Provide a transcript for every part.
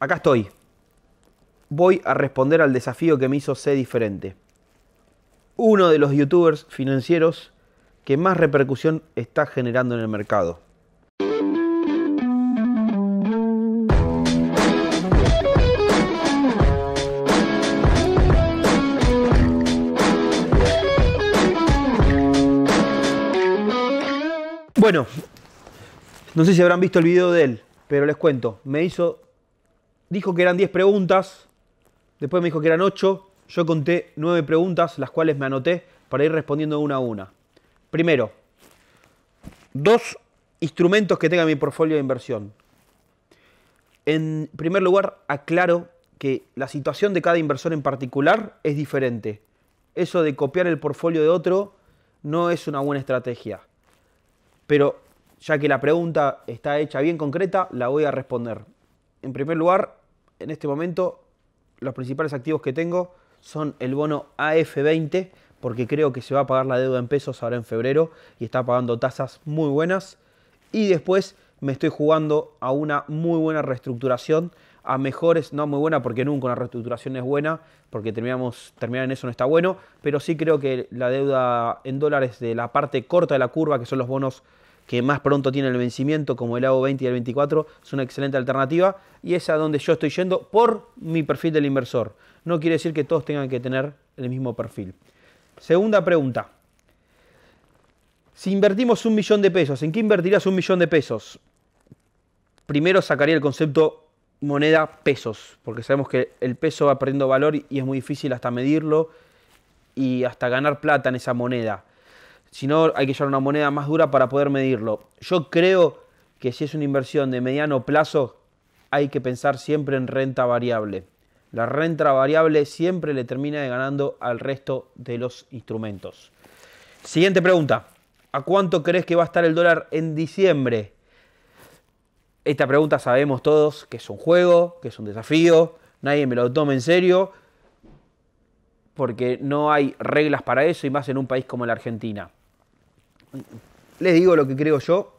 Acá estoy. Voy a responder al desafío que me hizo ser Diferente. Uno de los youtubers financieros que más repercusión está generando en el mercado. Bueno, no sé si habrán visto el video de él, pero les cuento, me hizo dijo que eran 10 preguntas, después me dijo que eran 8, yo conté 9 preguntas, las cuales me anoté para ir respondiendo una a una. Primero, dos instrumentos que tenga mi portfolio de inversión. En primer lugar, aclaro que la situación de cada inversor en particular es diferente. Eso de copiar el portfolio de otro no es una buena estrategia. Pero ya que la pregunta está hecha bien concreta, la voy a responder. En primer lugar, en este momento los principales activos que tengo son el bono AF20, porque creo que se va a pagar la deuda en pesos ahora en febrero y está pagando tasas muy buenas. Y después me estoy jugando a una muy buena reestructuración, a mejores, no muy buena porque nunca una reestructuración es buena, porque terminamos, terminar en eso no está bueno, pero sí creo que la deuda en dólares de la parte corta de la curva, que son los bonos que más pronto tiene el vencimiento, como el AO20 y el 24, es una excelente alternativa y es a donde yo estoy yendo por mi perfil del inversor. No quiere decir que todos tengan que tener el mismo perfil. Segunda pregunta. Si invertimos un millón de pesos, ¿en qué invertirías un millón de pesos? Primero sacaría el concepto moneda pesos, porque sabemos que el peso va perdiendo valor y es muy difícil hasta medirlo y hasta ganar plata en esa moneda. Si no, hay que llevar una moneda más dura para poder medirlo. Yo creo que si es una inversión de mediano plazo, hay que pensar siempre en renta variable. La renta variable siempre le termina ganando al resto de los instrumentos. Siguiente pregunta. ¿A cuánto crees que va a estar el dólar en diciembre? Esta pregunta sabemos todos que es un juego, que es un desafío, nadie me lo tome en serio, porque no hay reglas para eso y más en un país como la Argentina les digo lo que creo yo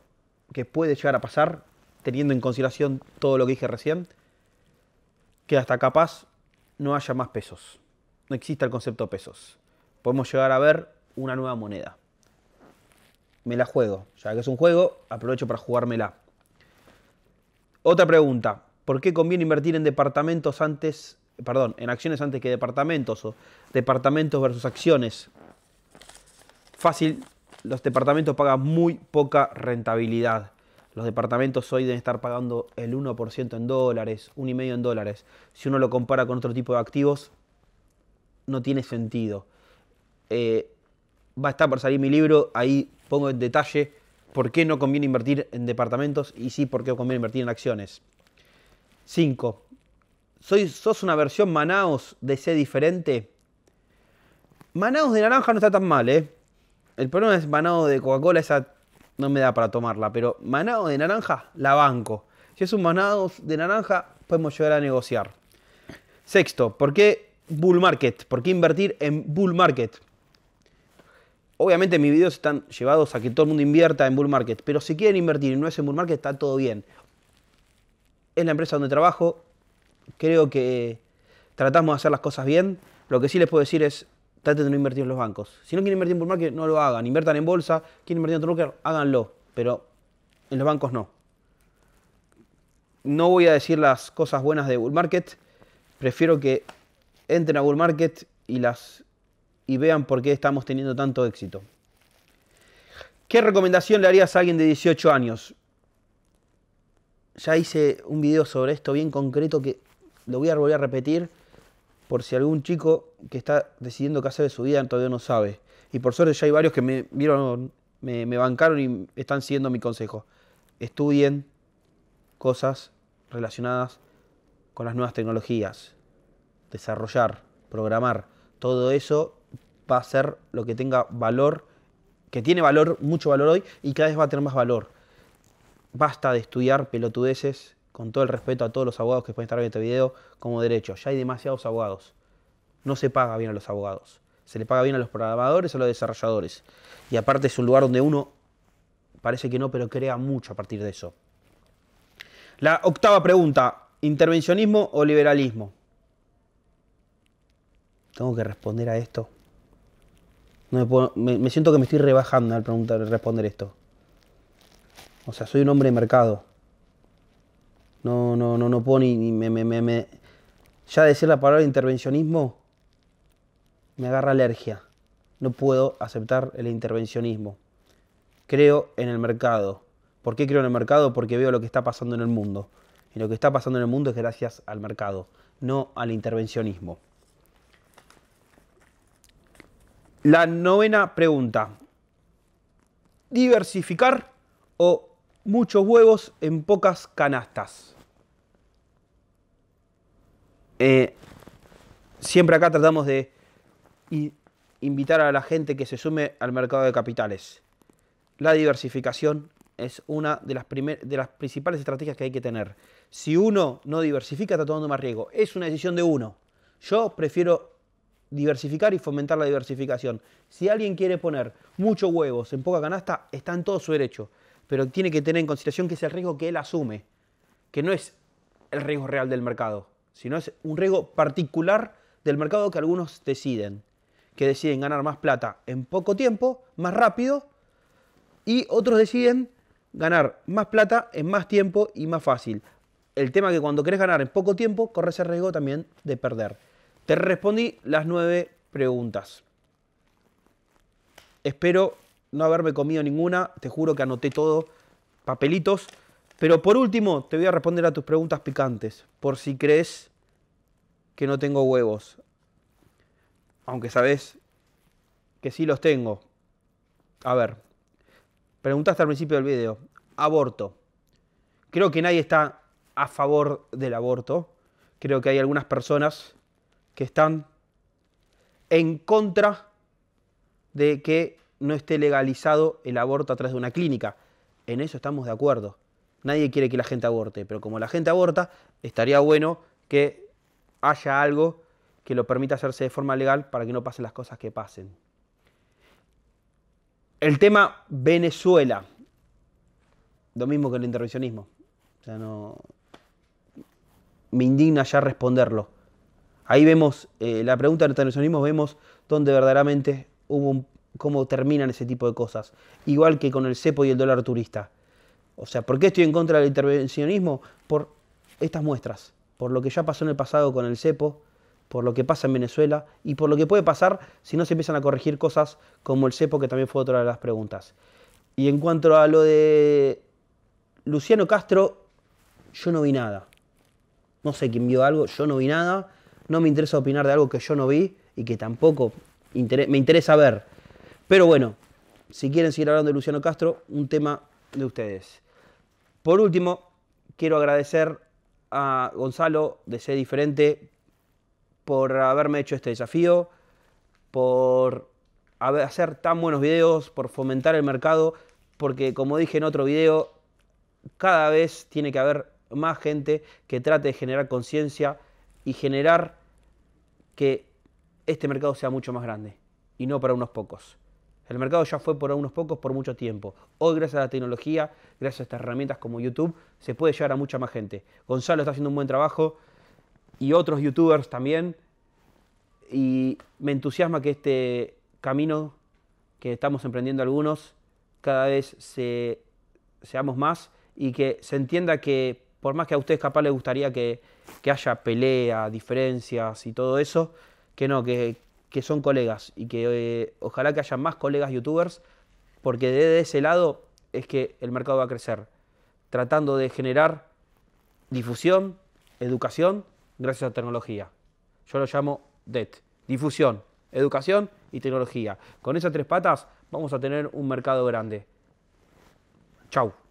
que puede llegar a pasar, teniendo en consideración todo lo que dije recién, que hasta capaz no haya más pesos. No exista el concepto de pesos. Podemos llegar a ver una nueva moneda. Me la juego. Ya que es un juego, aprovecho para jugármela. Otra pregunta. ¿Por qué conviene invertir en departamentos antes, perdón, en acciones antes que departamentos o departamentos versus acciones? Fácil, los departamentos pagan muy poca rentabilidad. Los departamentos hoy deben estar pagando el 1% en dólares, 1,5% en dólares. Si uno lo compara con otro tipo de activos, no tiene sentido. Eh, va a estar por salir mi libro, ahí pongo en detalle por qué no conviene invertir en departamentos y sí por qué conviene invertir en acciones. 5. ¿Sos una versión Manaos de ser diferente? Manaos de naranja no está tan mal, ¿eh? El problema es manado de Coca-Cola, esa no me da para tomarla, pero manado de naranja, la banco. Si es un manado de naranja, podemos llegar a negociar. Sexto, ¿por qué bull market? ¿Por qué invertir en bull market? Obviamente mis videos están llevados a que todo el mundo invierta en bull market, pero si quieren invertir y no es en bull market, está todo bien. en la empresa donde trabajo, creo que tratamos de hacer las cosas bien. Lo que sí les puedo decir es, traten de no invertir en los bancos. Si no quieren invertir en bull market, no lo hagan. Invertan en bolsa, quieren invertir en otro broker, háganlo. Pero en los bancos no. No voy a decir las cosas buenas de bull market. Prefiero que entren a bull market y las y vean por qué estamos teniendo tanto éxito. ¿Qué recomendación le harías a alguien de 18 años? Ya hice un video sobre esto bien concreto que lo voy a volver a repetir por si algún chico que está decidiendo qué hacer de su vida todavía no sabe. Y por suerte ya hay varios que me vieron, me, bancaron y están siguiendo mi consejo. Estudien cosas relacionadas con las nuevas tecnologías, desarrollar, programar, todo eso va a ser lo que tenga valor, que tiene valor, mucho valor hoy, y cada vez va a tener más valor. Basta de estudiar pelotudeces con todo el respeto a todos los abogados que pueden estar viendo este video, como derecho. Ya hay demasiados abogados. No se paga bien a los abogados. Se le paga bien a los programadores, a los desarrolladores. Y aparte es un lugar donde uno parece que no, pero crea mucho a partir de eso. La octava pregunta, ¿intervencionismo o liberalismo? Tengo que responder a esto. No me, siento que me estoy rebajando al preguntar, responder esto. O sea, soy un hombre de mercado. No, no, no, no puedo ni, Ya decir la palabra intervencionismo me agarra alergia. No puedo aceptar el intervencionismo. Creo en el mercado. ¿Por qué creo en el mercado? Porque veo lo que está pasando en el mundo. Y lo que está pasando en el mundo es gracias al mercado, no al intervencionismo. La novena pregunta. ¿Diversificar o muchos huevos en pocas canastas. Eh, siempre acá tratamos de invitar a la gente que se sume al mercado de capitales. La diversificación es una de las, de las principales estrategias que hay que tener. Si uno no diversifica, está tomando más riesgo. Es una decisión de uno. Yo prefiero diversificar y fomentar la diversificación. Si alguien quiere poner muchos huevos en poca canasta, está en todo su derecho pero tiene que tener en consideración que es el riesgo que él asume, que no es el riesgo real del mercado, sino es un riesgo particular del mercado que algunos deciden, que deciden ganar más plata en poco tiempo, más rápido, y otros deciden ganar más plata en más tiempo y más fácil. El tema que cuando querés ganar en poco tiempo, corres el riesgo también de perder. Te respondí las nueve preguntas. Espero no haberme comido ninguna, te juro que anoté todo, papelitos. Pero por último, te voy a responder a tus preguntas picantes, por si crees que no tengo huevos. Aunque sabes que sí los tengo. A ver, preguntaste al principio del video, aborto. Creo que nadie está a favor del aborto. Creo que hay algunas personas que están en contra de que no esté legalizado el aborto a través de una clínica. En eso estamos de acuerdo. Nadie quiere que la gente aborte, pero como la gente aborta, estaría bueno que haya algo que lo permita hacerse de forma legal para que no pasen las cosas que pasen. El tema Venezuela, lo mismo que el intervencionismo. O sea, Me indigna ya responderlo. Ahí vemos eh, la pregunta del intervencionismo, vemos dónde verdaderamente hubo un, cómo terminan ese tipo de cosas. Igual que con el cepo y el dólar turista. O sea, ¿por qué estoy en contra del intervencionismo? Por estas muestras, por lo que ya pasó en el pasado con el cepo, por lo que pasa en Venezuela y por lo que puede pasar si no se empiezan a corregir cosas como el cepo, que también fue otra de las preguntas. Y en cuanto a lo de Luciano Castro, yo no vi nada. No sé quién vio algo, yo no vi nada. No me interesa opinar de algo que yo no vi y que tampoco me interesa ver. Pero bueno, si quieren seguir hablando de Luciano Castro, un tema de ustedes. Por último, quiero agradecer a Gonzalo de Ser Diferente por haberme hecho este desafío, por hacer tan buenos videos, por fomentar el mercado, porque como dije en otro video, cada vez tiene que haber más gente que trate de generar conciencia y generar que este mercado sea mucho más grande y no para unos pocos. El mercado ya fue por unos pocos por mucho tiempo. Hoy, gracias a la tecnología, gracias a estas herramientas como YouTube, se puede llegar a mucha más gente. Gonzalo está haciendo un buen trabajo y otros youtubers también. Y me entusiasma que este camino que estamos emprendiendo algunos cada vez se, seamos más y que se entienda que por más que a ustedes capaz les gustaría que, que haya pelea, diferencias y todo eso, que no, que, que son colegas y que eh, ojalá que haya más colegas youtubers, porque desde ese lado es que el mercado va a crecer, tratando de generar difusión, educación, gracias a tecnología. Yo lo llamo DET, difusión, educación y tecnología. Con esas tres patas vamos a tener un mercado grande. Chau.